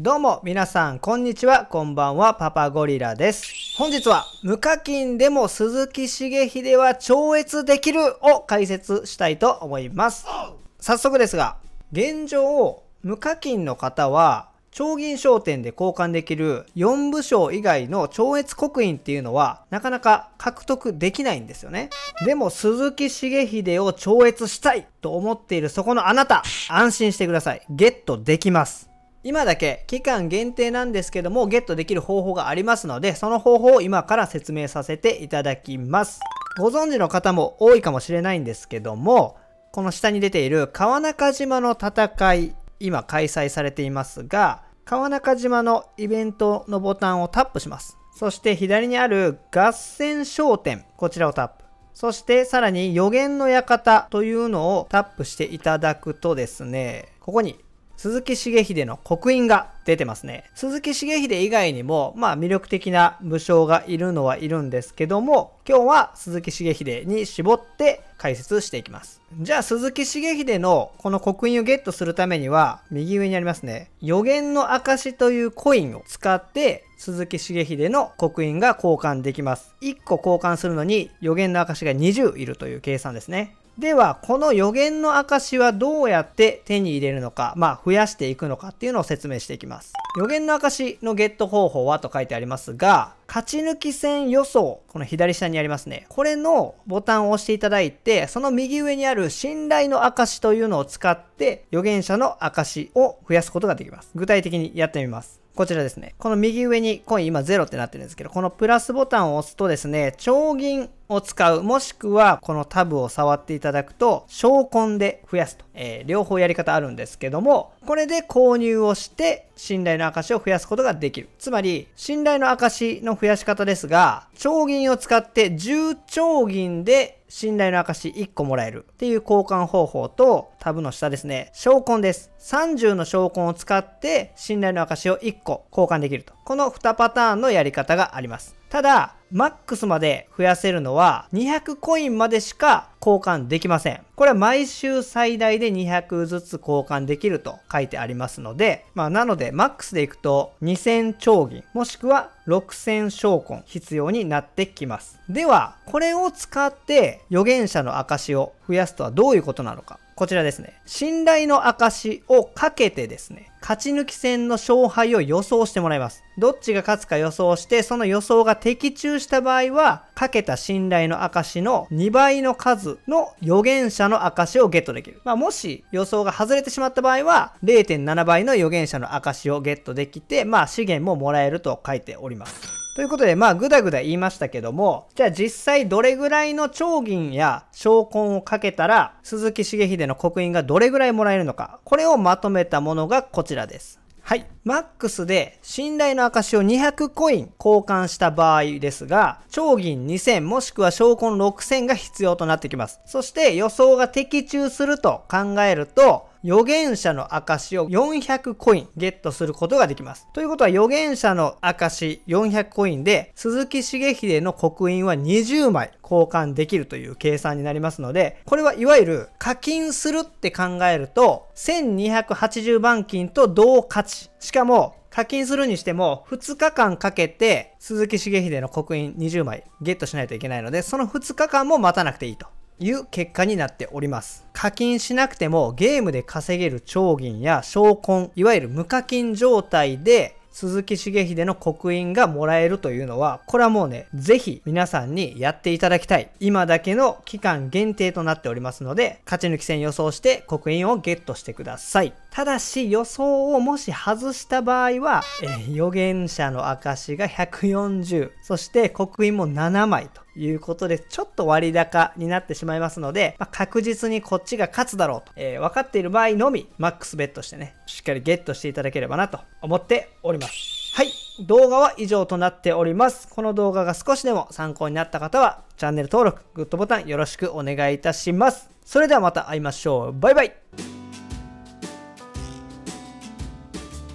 どうも皆さん、こんにちは、こんばんは、パパゴリラです。本日は、無課金でも鈴木茂秀は超越できるを解説したいと思います。早速ですが、現状、無課金の方は、超銀商店で交換できる4部賞以外の超越刻印っていうのはなかなか獲得できないんですよね。でも鈴木茂秀を超越したいと思っているそこのあなた安心してください。ゲットできます。今だけ期間限定なんですけどもゲットできる方法がありますのでその方法を今から説明させていただきますご存知の方も多いかもしれないんですけどもこの下に出ている川中島の戦い今開催されていますが川中島のイベントのボタンをタップしますそして左にある合戦商店こちらをタップそしてさらに予言の館というのをタップしていただくとですねここに鈴木茂秀の刻印が出てますね。鈴木茂秀以外にも、まあ魅力的な武将がいるのはいるんですけども、今日は鈴木茂秀に絞って解説していきます。じゃあ鈴木茂秀のこの刻印をゲットするためには、右上にありますね、予言の証というコインを使って、鈴木茂秀の刻印が交換できます。1個交換するのに予言の証が20いるという計算ですね。では、この予言の証はどうやって手に入れるのか、まあ、増やしていくのかっていうのを説明していきます。予言の証のゲット方法はと書いてありますが、勝ち抜き戦予想、この左下にありますね。これのボタンを押していただいて、その右上にある信頼の証というのを使って、預言者の証を増やすことができます。具体的にやってみます。こちらですね。この右上にコイン今0ってなってるんですけど、このプラスボタンを押すとですね、超銀を使う、もしくはこのタブを触っていただくと、昇魂で増やすと。えー、両方やり方あるんですけども、これで購入をして信頼の証を増やすことができる。つまり、信頼の証の増やし方ですが、超銀を使って10長銀で信頼の証1個もらえるっていう交換方法と、タブの下ですね、証根です。30の証根を使って信頼の証を1個交換できると。この2パターンのやり方があります。ただ、マックスまで増やせるのは200コインまでしか交換できません。これは毎週最大で200ずつ交換できると書いてありますので、まあなのでマックスでいくと2000兆銀もしくは6000証魂必要になってきます。では、これを使って預言者の証を増やすとはどういうことなのか。こちらですね。信頼の証をかけてですね、勝ち抜き戦の勝敗を予想してもらいます。どっちが勝つか予想して、その予想が的中した場合は、かけた信頼の証の2倍の数の予言者の証をゲットできる。まあ、もし予想が外れてしまった場合は、0.7倍の予言者の証をゲットできて、まあ、資源ももらえると書いております。ということで、まあ、ぐだぐだ言いましたけども、じゃあ実際どれぐらいの超銀や昇魂をかけたら、鈴木茂秀の刻印がどれぐらいもらえるのか、これをまとめたものがこちらです。はい。マックスで信頼の証を200コイン交換した場合ですが、超銀2000もしくは証拠の6000が必要となってきます。そして予想が的中すると考えると、預言者の証を400コインゲットすることができます。ということは預言者の証400コインで鈴木茂秀の刻印は20枚交換できるという計算になりますので、これはいわゆる課金するって考えると1280万金と同価値。しかも課金するにしても2日間かけて鈴木茂秀の刻印20枚ゲットしないといけないので、その2日間も待たなくていいと。いう結果になっております。課金しなくてもゲームで稼げる超銀や昇魂、いわゆる無課金状態で鈴木茂秀の刻印がもらえるというのは、これはもうね、ぜひ皆さんにやっていただきたい。今だけの期間限定となっておりますので、勝ち抜き戦予想して刻印をゲットしてください。ただし予想をもし外した場合は、え予言者の証が140、そして刻印も7枚と。いうことで、ちょっと割高になってしまいますので、まあ、確実にこっちが勝つだろうと、えー、分かっている場合のみ、マックスベットしてね、しっかりゲットしていただければなと思っております。はい。動画は以上となっております。この動画が少しでも参考になった方は、チャンネル登録、グッドボタンよろしくお願いいたします。それではまた会いましょう。バイバイ。